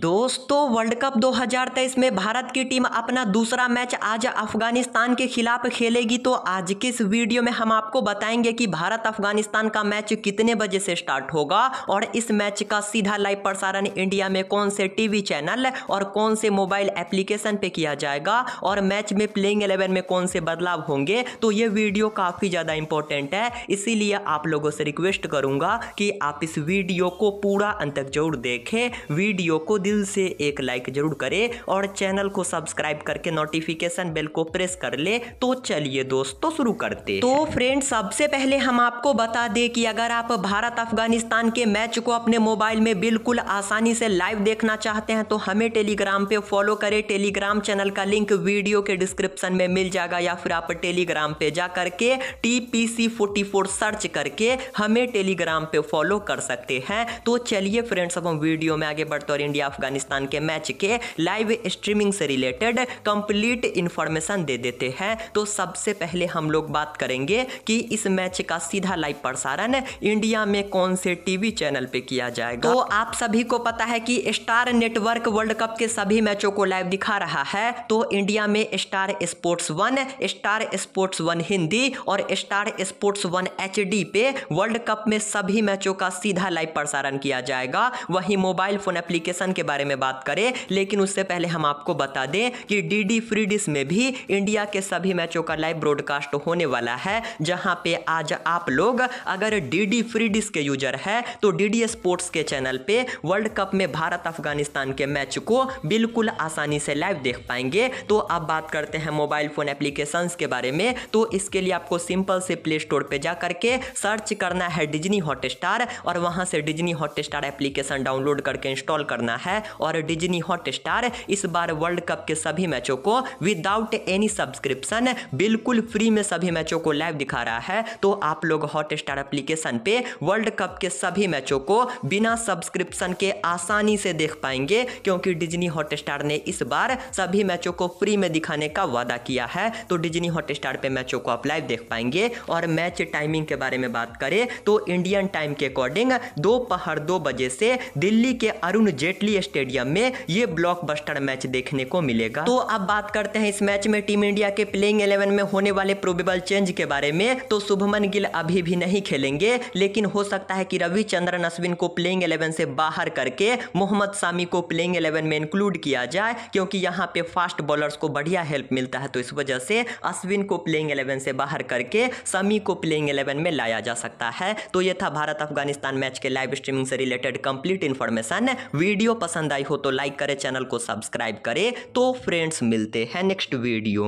दोस्तों world cup 2023 में भारत की टीम अपना दूसरा मैच आज अफगानिस्तान के खिलाफ खेलेगी तो आज के इस वीडियो में हम आपको बताएंगे कि भारत अफगानिस्तान का मैच कितने बजे से स्टार्ट होगा और इस मैच का सीधा लाइव प्रसारण इंडिया में कौन से टीवी चैनल और कौन से मोबाइल एप्लीकेशन पे किया जाएगा और मैच में प्लेइंग एलेवन में कौन से बदलाव होंगे तो ये वीडियो काफ़ी ज़्यादा इंपॉर्टेंट है इसीलिए आप लोगों से रिक्वेस्ट करूँगा कि आप इस वीडियो को पूरा अंत तक जरूर देखें वीडियो को दिल से एक लाइक जरूर करे और चैनल को सब्सक्राइब करके नोटिफिकेशन बेल को प्रेस कर ले तो चलिए दोस्तों शुरू करते तो फ्रेंड सबसे पहले हम आपको बता दे कि अगर आप भारत अफगानिस्तान के मैच को अपने मोबाइल में बिल्कुल आसानी से लाइव देखना चाहते हैं तो हमें टेलीग्राम पे फॉलो करें टेलीग्राम चैनल का लिंक वीडियो के डिस्क्रिप्शन में मिल जाएगा या फिर आप टेलीग्राम पे जा करके T P C forty four search करके हमें टेलीग्राम पे फॉलो कर सकते हैं तो चलिए फ्रेंड्स अब हम वीडियो में आगे बढ़ते और इंडिया अफगानिस्तान के मैच के लाइव स्ट्रीमिंग से रिलेटेड कंप्लीट इंफॉर्मेशन दे देते हैं तो सबसे पहले हम लोग बात करेंगे कि इस मैच का सीधा लाइव प्रसारण इंडिया में कौन से टीवी चैनल पे किया जाएगा तो आप सभी को पता है कि स्टार नेटवर्क वर्ल्ड कप के सभी मैचों को लाइव दिखा रहा है तो इंडिया में Star Sports one Star Sports one Hindi और स्टार स्पोर्ट्स वन एच पे वर्ल्ड कप में सभी मैचों का सीधा लाइव प्रसारण किया जाएगा वहीं मोबाइल फोन एप्लीकेशन के बारे में बात करें लेकिन उससे पहले हम आपको बता दें कि डी डी फ्री में भी इंडिया के सभी मैचों का लाइव ब्रॉडकास्ट होने वाला है जहां पे आज आप लोग अगर डी डी फ्री के यूजर है तो डी डी स्पोर्ट्स के चैनल पे वर्ल्ड कप में भारत अफगानिस्तान के मैच को बिल्कुल आसानी से लाइव देख पाएंगे तो अब बात करते हैं मोबाइल फ़ोन एप्लीकेशंस के बारे में तो इसके लिए आपको सिंपल से प्ले स्टोर पर जा करके सर्च करना है डिजनी हॉटस्टार और वहां से डिजनी हॉटस्टार एप्लीकेशन डाउनलोड करके इंस्टॉल करना है है और डिजनी हॉट स्टार इस बार वर्ल्ड कप के सभी मैचों को विदाउट एनी सब्सक्रिप्शन बिल्कुल फ्री में सभी मैचों को लाइव दिखा रहा है तो आप लोग हॉट स्टार एप्लीकेशन पे वर्ल्ड कप के सभी मैचों को बिना सब्सक्रिप्शन के आसानी से देख पाएंगे क्योंकि डिजनी हॉटस्टार ने इस बार सभी मैचों को फ्री में दिखाने का वादा किया है तो डिजनी हॉटस्टार पे मैचों को आप लाइव देख पाएंगे और मैच टाइमिंग के बारे में बात करें तो इंडियन टाइम के अकॉर्डिंग दोपहर दो बजे से दिल्ली के अरुण जेटली स्टेडियम में ये ब्लॉकबस्टर मैच देखने को मिलेगा तो अब बात करते हैं इस मैच में टीम इंडिया के प्लेइंग इलेवन में होने वाले प्रोबेबल चेंज के बारे में तो शुभमन गिल अभी भी नहीं खेलेंगे लेकिन हो सकता है कि रविचंद्रन अश्विन को प्लेइंग इलेवन से बाहर करके मोहम्मद शामी को प्लेइंग इलेवन में इंक्लूड किया जाए क्योंकि यहाँ पे फास्ट बॉलर्स को बढ़िया हेल्प मिलता है तो इस वजह से अश्विन को प्लेइंग इलेवन से बाहर करके सामी को प्लेइंग इलेवन में लाया जा सकता है तो यह था भारत अफगानिस्तान मैच के लाइव स्ट्रीमिंग से रिलेटेड कंप्लीट इंफॉर्मेशन वीडियो पसंद आई हो तो लाइक करें चैनल को सब्सक्राइब करें तो फ्रेंड्स मिलते हैं नेक्स्ट वीडियो